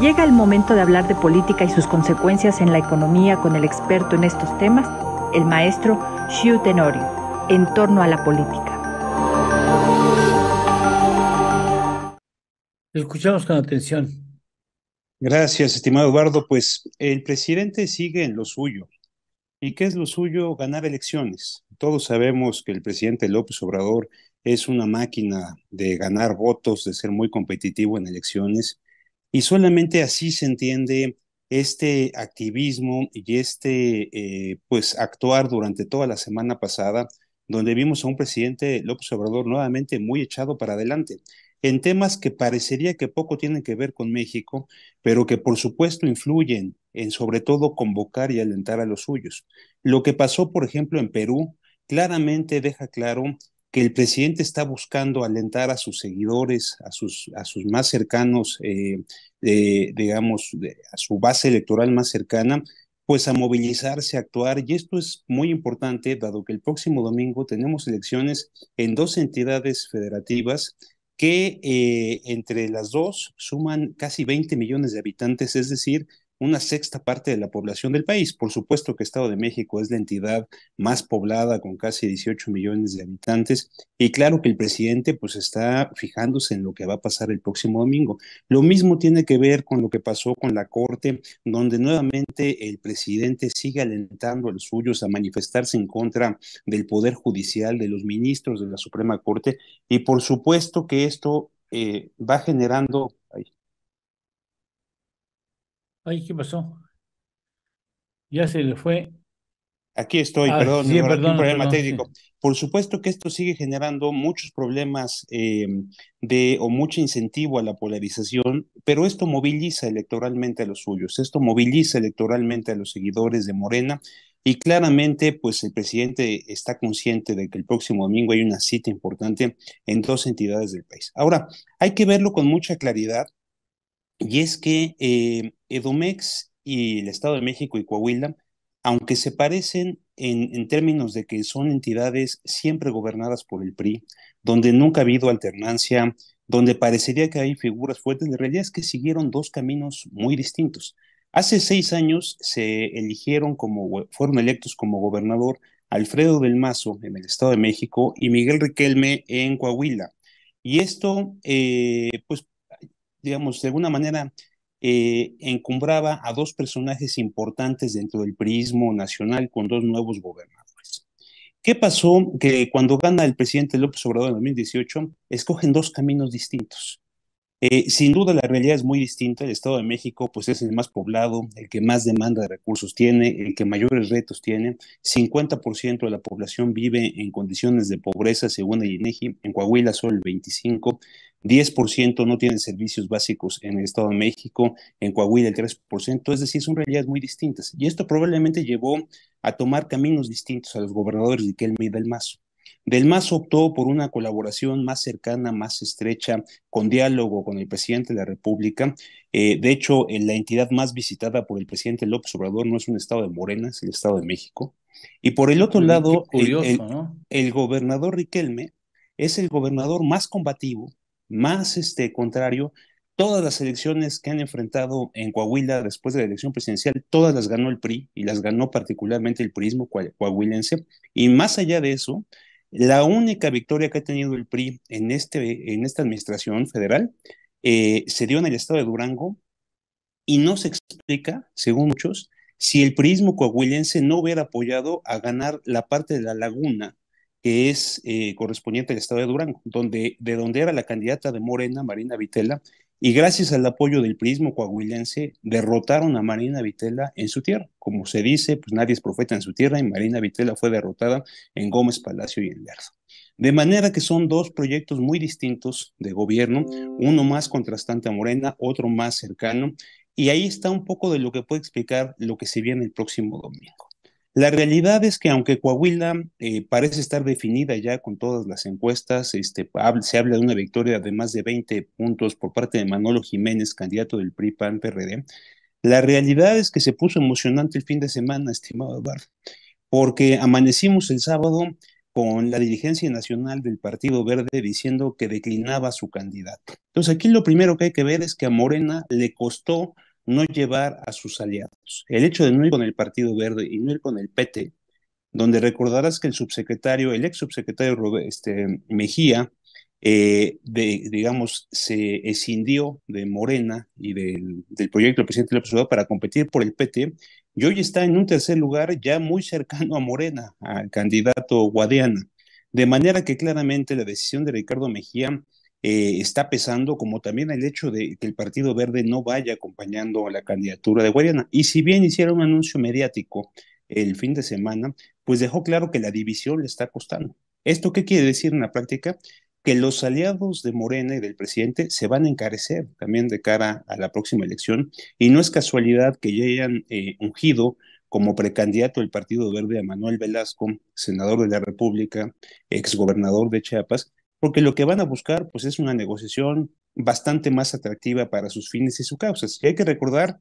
Llega el momento de hablar de política y sus consecuencias en la economía con el experto en estos temas, el maestro Xiu Tenorio, en torno a la política. Escuchamos con atención. Gracias, estimado Eduardo. Pues el presidente sigue en lo suyo. ¿Y qué es lo suyo? Ganar elecciones. Todos sabemos que el presidente López Obrador es una máquina de ganar votos, de ser muy competitivo en elecciones y solamente así se entiende este activismo y este, eh, pues, actuar durante toda la semana pasada, donde vimos a un presidente López Obrador nuevamente muy echado para adelante en temas que parecería que poco tienen que ver con México, pero que por supuesto influyen en sobre todo convocar y alentar a los suyos. Lo que pasó, por ejemplo, en Perú, claramente deja claro que el presidente está buscando alentar a sus seguidores, a sus, a sus más cercanos, eh, digamos, a su base electoral más cercana, pues a movilizarse, a actuar. Y esto es muy importante, dado que el próximo domingo tenemos elecciones en dos entidades federativas que eh, entre las dos suman casi 20 millones de habitantes, es decir, una sexta parte de la población del país. Por supuesto que Estado de México es la entidad más poblada con casi 18 millones de habitantes y claro que el presidente pues está fijándose en lo que va a pasar el próximo domingo. Lo mismo tiene que ver con lo que pasó con la Corte, donde nuevamente el presidente sigue alentando a los suyos a manifestarse en contra del Poder Judicial, de los ministros de la Suprema Corte y por supuesto que esto eh, va generando Ay, ¿qué pasó? Ya se le fue. Aquí estoy, ah, perdón, un problema técnico. Por supuesto que esto sigue generando muchos problemas em, de o mucho incentivo a la polarización, pero esto moviliza electoralmente a los suyos, esto moviliza electoralmente a los seguidores de Morena y claramente, pues el presidente está consciente de que el próximo domingo hay una cita importante en dos entidades del país. Ahora, hay que verlo con mucha claridad y es que em, Edomex y el Estado de México y Coahuila, aunque se parecen en, términos de que son entidades siempre gobernadas por el PRI, donde nunca ha habido alternancia, donde parecería que hay figuras fuertes, en realidad es que siguieron dos caminos muy distintos. Hace seis años se eligieron como, fueron electos como gobernador Alfredo del Mazo en el Estado de México y Miguel Riquelme en Coahuila. Y esto, eh, pues, digamos, de alguna manera eh, encumbraba a dos personajes importantes dentro del priismo nacional con dos nuevos gobernadores. ¿Qué pasó? Que cuando gana el presidente López Obrador en 2018, escogen dos caminos distintos. Eh, sin duda la realidad es muy distinta. El Estado de México pues es el más poblado, el que más demanda de recursos tiene, el que mayores retos tiene. 50% de la población vive en condiciones de pobreza según el INEGI. En Coahuila solo el 25%. 10% no tienen servicios básicos en el Estado de México, en Coahuila el 3%, es decir, son realidades muy distintas. Y esto probablemente llevó a tomar caminos distintos a los gobernadores Riquelme y Del Mazo. Del Mazo optó por una colaboración más cercana, más estrecha, con diálogo con el presidente de la República. Eh, de hecho, la entidad más visitada por el presidente López Obrador no es un estado de Morena, es el Estado de México. Y por el otro mm, lado, ¿no? el gobernador Riquelme es el gobernador más combativo, más este contrario, todas las elecciones que han enfrentado en Coahuila después de la elección presidencial, todas las ganó el PRI y las ganó particularmente el PRIismo coahuilense. Y más allá de eso, la única victoria que ha tenido el PRI en, este, en esta administración federal eh, se dio en el estado de Durango y no se explica, según muchos, si el PRIismo coahuilense no hubiera apoyado a ganar la parte de la laguna que es eh, correspondiente al estado de Durango, donde, de donde era la candidata de Morena, Marina Vitela, y gracias al apoyo del prismo coahuilense, derrotaron a Marina Vitela en su tierra. Como se dice, pues nadie es profeta en su tierra y Marina Vitela fue derrotada en Gómez Palacio y en Lerdo. De manera que son dos proyectos muy distintos de gobierno, uno más contrastante a Morena, otro más cercano, y ahí está un poco de lo que puede explicar lo que se viene el próximo domingo. La realidad es que aunque Coahuila eh, parece estar definida ya con todas las encuestas, este, se habla de una victoria de más de 20 puntos por parte de Manolo Jiménez, candidato del PRI PAN PRD, la realidad es que se puso emocionante el fin de semana, estimado Eduardo, porque amanecimos el sábado con la dirigencia nacional del Partido Verde diciendo que declinaba su candidato. Entonces aquí lo primero que hay que ver es que a Morena le costó no llevar a sus aliados. El hecho de no ir con el Partido Verde y no ir con el PT, donde recordarás que el subsecretario, el ex subsecretario este, Mejía, eh, digamos, se escindió de Morena y del, del proyecto del presidente López Obrador para competir por el PT, y hoy está en un tercer lugar ya muy cercano a Morena, al candidato Guadiana. De manera que claramente la decisión de Ricardo Mejía eh, está pesando, como también el hecho de que el Partido Verde no vaya acompañando a la candidatura de Guadiana. Y si bien hicieron un anuncio mediático el fin de semana, pues dejó claro que la división le está costando. ¿Esto qué quiere decir en la práctica? Que los aliados de Morena y del presidente se van a encarecer también de cara a la próxima elección. Y no es casualidad que ya hayan eh, ungido como precandidato del Partido Verde a Manuel Velasco, senador de la República, exgobernador de Chiapas, porque lo que van a buscar pues es una negociación bastante más atractiva para sus fines y sus causas. Y hay que recordar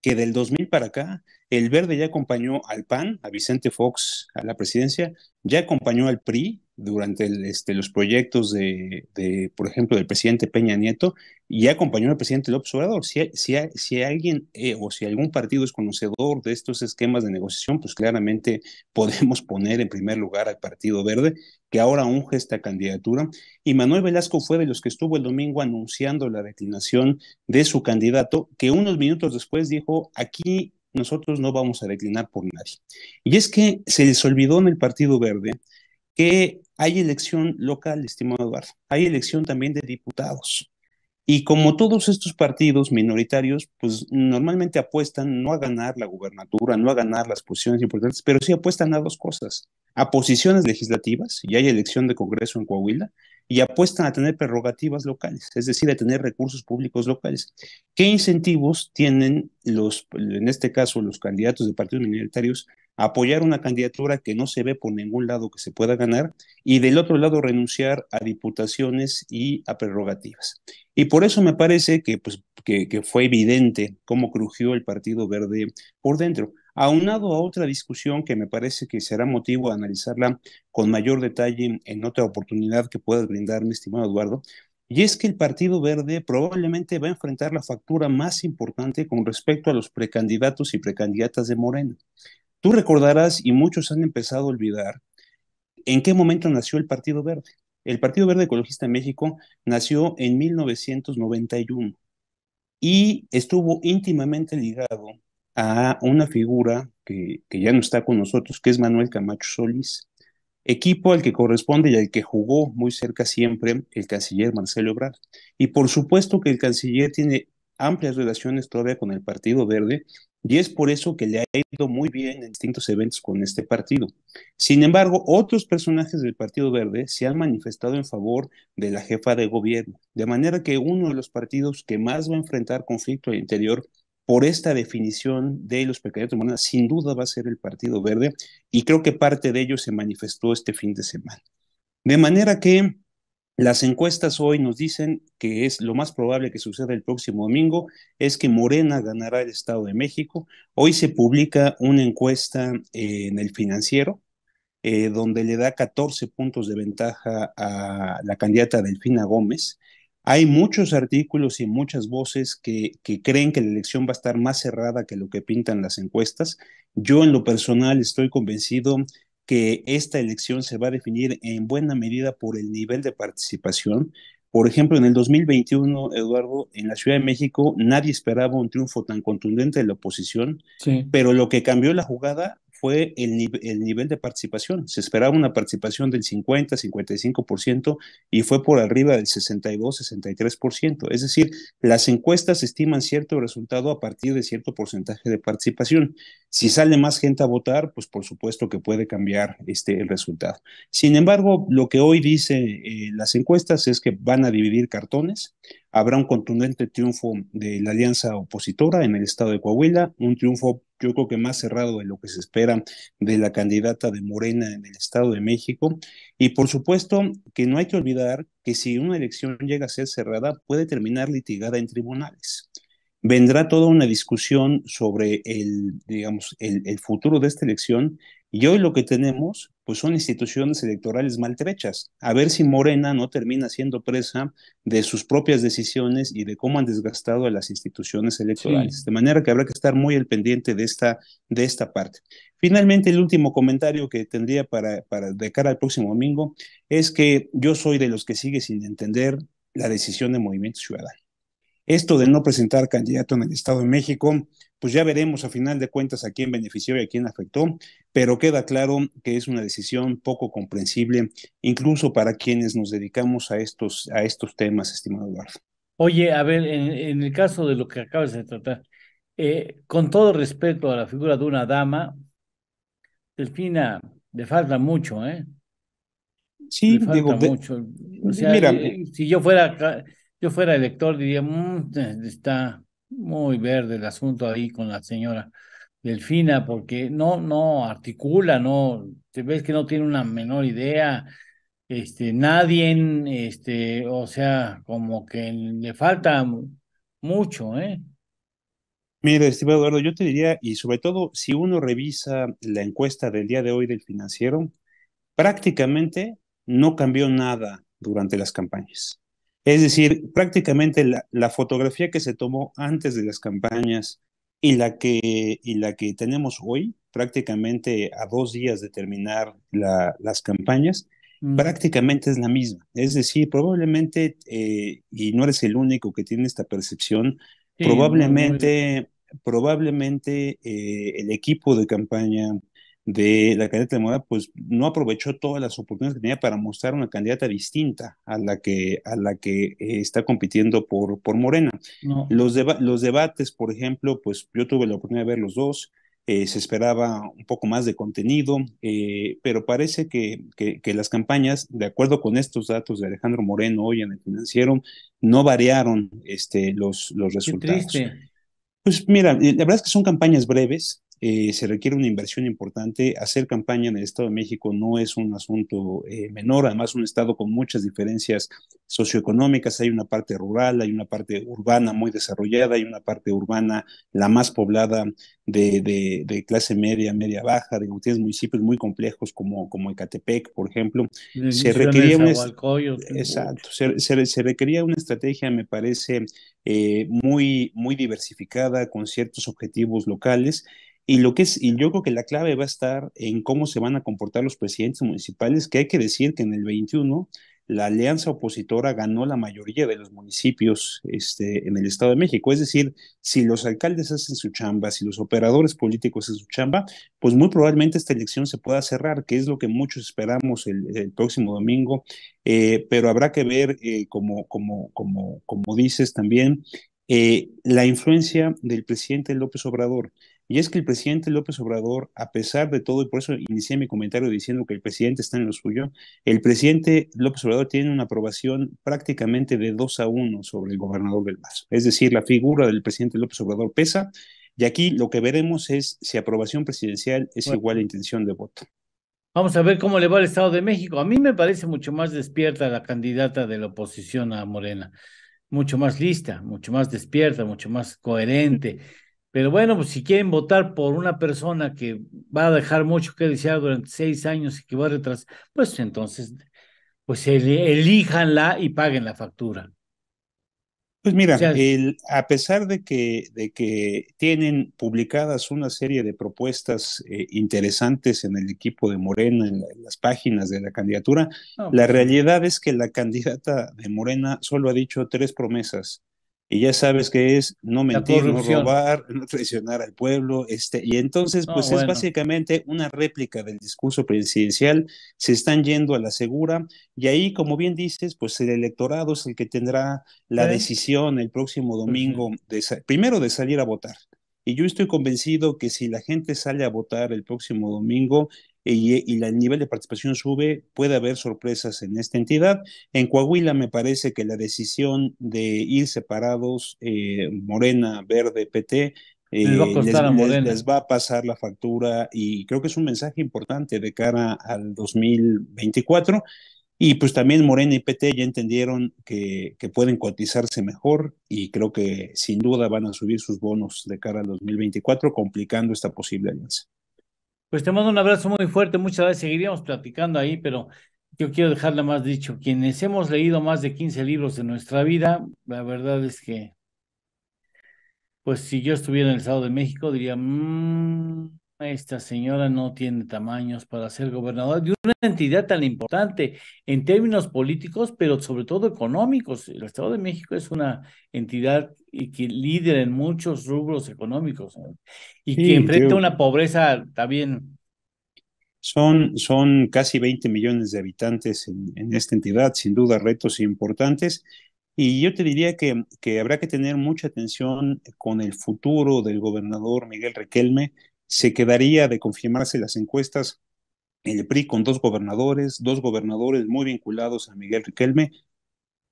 que del 2000 para acá, el verde ya acompañó al PAN, a Vicente Fox a la presidencia, ya acompañó al PRI, durante este, los proyectos de, por ejemplo, del presidente Peña Nieto y acompañó al presidente López Obrador. Si, alguien eh, o si algún partido es conocedor de estos esquemas de negociación, pues claramente podemos poner en primer lugar al Partido Verde, que ahora unge esta candidatura. Y Manuel Velasco fue de los que estuvo el domingo anunciando la declinación de su candidato, que unos minutos después dijo, aquí nosotros no vamos a declinar por nadie. Y es que se les olvidó en el Partido Verde que hay elección local, estimado Eduardo, hay elección también de diputados. Y como todos estos partidos minoritarios, pues normalmente apuestan no a ganar la gubernatura, no a ganar las posiciones importantes, pero sí apuestan a dos cosas, a posiciones legislativas, y hay elección de Congreso en Coahuila, y apuestan a tener prerrogativas locales, es decir, a tener recursos públicos locales. ¿Qué incentivos tienen los, en este caso, los candidatos de partidos minoritarios apoyar una candidatura que no se ve por ningún lado que se pueda ganar y del otro lado renunciar a diputaciones y a prerrogativas. Y por eso me parece que, pues, que, fue evidente cómo crujió el Partido Verde por dentro aunado a otra discusión que me parece que será motivo de analizarla con mayor detalle en otra oportunidad que puedas brindarme, estimado Eduardo, y es que el Partido Verde probablemente va a enfrentar la factura más importante con respecto a los precandidatos y precandidatas de Morena. Tú recordarás, y muchos han empezado a olvidar, en qué momento nació el Partido Verde. El Partido Verde Ecologista de México nació en 1991 y estuvo íntimamente ligado a una figura que, que, ya no está con nosotros, que es Manuel Camacho Solís, equipo al que corresponde y al que jugó muy cerca siempre el canciller Marcelo Obrador. Y por supuesto que el canciller tiene amplias relaciones todavía con el Partido Verde y es por eso que le ha ido muy bien en distintos eventos con este partido. Sin embargo, otros personajes del Partido Verde se han manifestado en favor de la jefa de gobierno, de manera que uno de los partidos que más va a enfrentar conflicto interior por esta definición de los pequeños, humanos, sin duda va a ser el Partido Verde, y creo que parte de ellos se manifestó este fin de semana. De manera que las encuestas hoy nos dicen que es lo más probable que suceda el próximo domingo es que Morena ganará el Estado de México. Hoy se publica una encuesta eh, en el financiero eh, donde le da 14 puntos de ventaja a la candidata Delfina Gómez. Hay muchos artículos y muchas voces que, que, creen que la elección va a estar más cerrada que lo que pintan las encuestas. Yo en lo personal estoy convencido que esta elección se va a definir en buena medida por el nivel de participación. Por ejemplo, en el 2021, Eduardo, en la Ciudad de México nadie esperaba un triunfo tan contundente de la oposición, pero lo que cambió la jugada fue el, nivel de participación. Se esperaba una participación del 50, 55% y fue por arriba del 62, 63%. Es decir, las encuestas estiman cierto resultado a partir de cierto porcentaje de participación. Si sale más gente a votar, pues por supuesto que puede cambiar este, el resultado. Sin embargo, lo que hoy dicen eh, las encuestas es que van a dividir cartones. Habrá un contundente triunfo de la alianza opositora en el estado de Coahuila, un triunfo yo creo que más cerrado de lo que se espera de la candidata de Morena en el Estado de México. Y por supuesto que no hay que olvidar que si una elección llega a ser cerrada, puede terminar litigada en tribunales vendrá toda una discusión sobre el, digamos, el, futuro de esta elección y hoy lo que tenemos pues son instituciones electorales maltrechas. A ver si Morena no termina siendo presa de sus propias decisiones y de cómo han desgastado a las instituciones electorales. De manera que habrá que estar muy al pendiente de esta, de esta parte. Finalmente, el último comentario que tendría para, para de cara al próximo domingo es que yo soy de los que sigue sin entender la decisión de Movimiento Ciudadano. Esto de no presentar candidato en el Estado de México, pues ya veremos a final de cuentas a quién benefició y a quién afectó, pero queda claro que es una decisión poco comprensible, incluso para quienes nos dedicamos a estos, a estos temas, estimado Eduardo. Oye, a ver, en, el caso de lo que acabas de tratar, eh, con todo respeto a la figura de una dama, Delfina le falta mucho, ¿eh? Sí, le falta digo, mucho. O sea, eh, si yo fuera yo fuera elector diría, mm, eh, está muy verde el asunto ahí con la señora Delfina, porque no, no articula, no, te ves que no tiene una menor idea, este, nadie, este, o sea, como que le falta mucho, ¿eh? Mira, estimado Eduardo, yo te diría, y sobre todo si uno revisa la encuesta del día de hoy del financiero, prácticamente no cambió nada durante las campañas. Es decir, prácticamente la, fotografía que se tomó antes de las campañas y la que, y la que tenemos hoy, prácticamente a dos días de terminar las campañas, mm. prácticamente es la misma. Es decir, probablemente, eh, y no eres el único que tiene esta percepción, probablemente, probablemente eh, el equipo de campaña, de la candidata de moda, pues no aprovechó todas las oportunidades que tenía para mostrar una candidata distinta a la que, a la que eh, está compitiendo por, por Morena. Los, los debates, por ejemplo, pues yo tuve la oportunidad de ver los dos, eh, se esperaba un poco más de contenido, eh, pero parece que, que, las campañas, de acuerdo con estos datos de Alejandro Moreno hoy en el financiero, no variaron este, los, los resultados. Pues mira, la verdad es que son campañas breves, eh, se requiere una inversión importante. Hacer campaña en el Estado de México no es un asunto eh, menor, además un Estado con muchas diferencias socioeconómicas. Hay una parte rural, hay una parte urbana muy desarrollada, hay una parte urbana la más poblada de, de, clase media, media baja, de municipios muy complejos como, como Ecatepec, por ejemplo. se requería, una, exacto, se, requería una estrategia, me parece, eh, muy, muy diversificada, con ciertos objetivos locales y, lo que es, y yo creo que la clave va a estar en cómo se van a comportar los presidentes municipales, que hay que decir que en el 21 la alianza opositora ganó la mayoría de los municipios este, en el Estado de México. Es decir, si los alcaldes hacen su chamba, si los operadores políticos hacen su chamba, pues muy probablemente esta elección se pueda cerrar, que es lo que muchos esperamos el, próximo domingo, eh, pero habrá que ver, eh, como, como, como, como dices también, eh, la influencia del presidente López Obrador. Y es que el presidente López Obrador, a pesar de todo, y por eso inicié mi comentario diciendo que el presidente está en lo suyo, el presidente López Obrador tiene una aprobación prácticamente de 2 a 1 sobre el gobernador del Mazo. Es decir, la figura del presidente López Obrador pesa, y aquí lo que veremos es si aprobación presidencial es igual a intención de voto. Vamos a ver cómo le va al Estado de México. A mí me parece mucho más despierta la candidata de la oposición a Morena, mucho más lista, mucho más despierta, mucho más coherente. Pero bueno, pues, si quieren votar por una persona que va a dejar mucho que desear durante seis años y que va a retrasar, pues entonces, pues elíjanla y paguen la factura. Pues mira, a pesar de que, de que tienen publicadas una serie de propuestas eh, interesantes en el equipo de Morena, en, las páginas de la candidatura, la pues, realidad es que la candidata de Morena solo ha dicho tres promesas y ya sabes que es no mentir, no robar, no traicionar al pueblo, este, y entonces pues es básicamente una réplica del discurso presidencial, se están yendo a la segura, y ahí como bien dices, pues el electorado es el que tendrá la decisión el próximo domingo, de primero de salir a votar, y yo estoy convencido que si la gente sale a votar el próximo domingo, y, y el nivel de participación sube, puede haber sorpresas en esta entidad. En Coahuila me parece que la decisión de ir separados, eh, Morena, Verde, PT, eh, les, va les va a pasar la factura y creo que es un mensaje importante de cara al 2024. Y pues también Morena y PT ya entendieron que, que, pueden cotizarse mejor y creo que sin duda van a subir sus bonos de cara al 2024, complicando esta posible alianza. Pues te mando un abrazo muy fuerte, muchas gracias. Seguiríamos platicando ahí, pero yo quiero dejarle más dicho. Quienes hemos leído más de 15 libros de nuestra vida, la verdad es que, pues si yo estuviera en el Estado de México, diría, mm, esta señora no tiene tamaños para ser gobernadora de una entidad tan importante en términos políticos, pero sobre todo económicos. El Estado de México es una entidad que lidera en muchos rubros económicos y que enfrenta una pobreza también. Son, son casi 20 millones de habitantes en, esta entidad, sin duda retos importantes. Y yo te diría que, que habrá que tener mucha atención con el futuro del gobernador Miguel Requelme, se quedaría de confirmarse las encuestas en el PRI con dos gobernadores, dos gobernadores muy vinculados a Miguel Riquelme.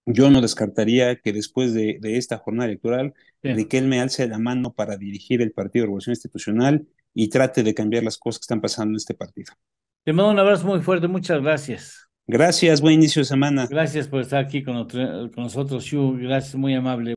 Yo no descartaría que después de, de esta jornada electoral, Riquelme alce la mano para dirigir el Partido de Revolución Institucional y trate de cambiar las cosas que están pasando en este partido. Te mando un abrazo muy fuerte, muchas gracias. Gracias, buen inicio de semana. Gracias por estar aquí con, con nosotros, Shu. Gracias, muy amable.